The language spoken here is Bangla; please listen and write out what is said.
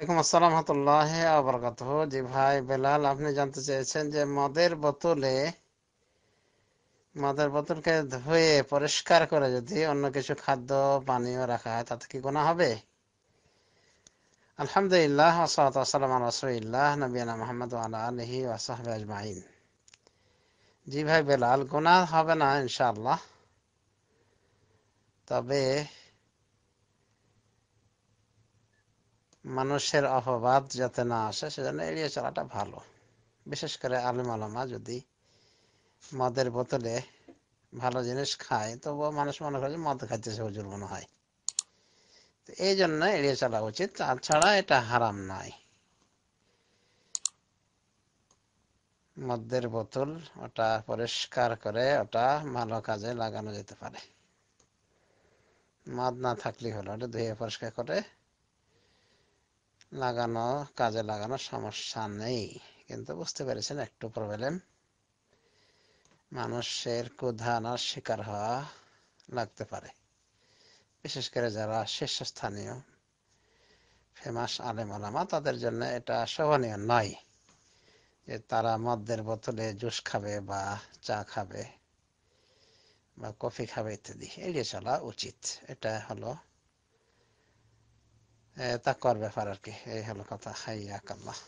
জি ভাই বেলাল আপনি জানতে চেয়েছেন যে মদের বোতলে মদের বোতলকে ধুয়ে পরিষ্কার করে যদি অন্য কিছু খাদ্য পানীয় রাখা হয় তাতে কি গোনা হবে আলহামদুলিল্লাহ আসসালাম রসুল্লাহ নবীনা মোহাম্মদ আলহি আজমাইন জি ভাই বেলাল গুণা হবে না ইনশাআল্লাহ তবে মানুষের অপবাদ যাতে না আসে সেজন্য এড়িয়ে চলাটা ভালো বিশেষ করে আলম আলমা যদি মদের বোতলে ভালো জিনিস খায় তবুও মানুষ মনে করে মদ সে হুজুর মনে হয় তো এই জন্য এড়িয়ে চলা উচিত তাছাড়া এটা হারাম নয় মদ্যের বোতল ওটা পরিষ্কার করে ওটা ভালো কাজে লাগানো যেতে পারে মদ না থাকলে হলো ওটা ধুয়ে পরিষ্কার করে লাগানো কাজে লাগানো সমস্যা নেই কিন্তু বুঝতে পেরেছেন একটু প্রবলেম মানুষের কুধানার শিকার হওয়া লাগতে পারে বিশেষ করে যারা শীর্ষস্থানীয় ফেমাস আলেম আলামা তাদের জন্য এটা শোভনীয় নয় যে তারা মদ্যের বোতলে জুস খাবে বা চা খাবে বা কফি খাবে ইত্যাদি এড়িয়ে চলা উচিত এটা হলো Eh, ta korbe fararki ee helo hayya kallah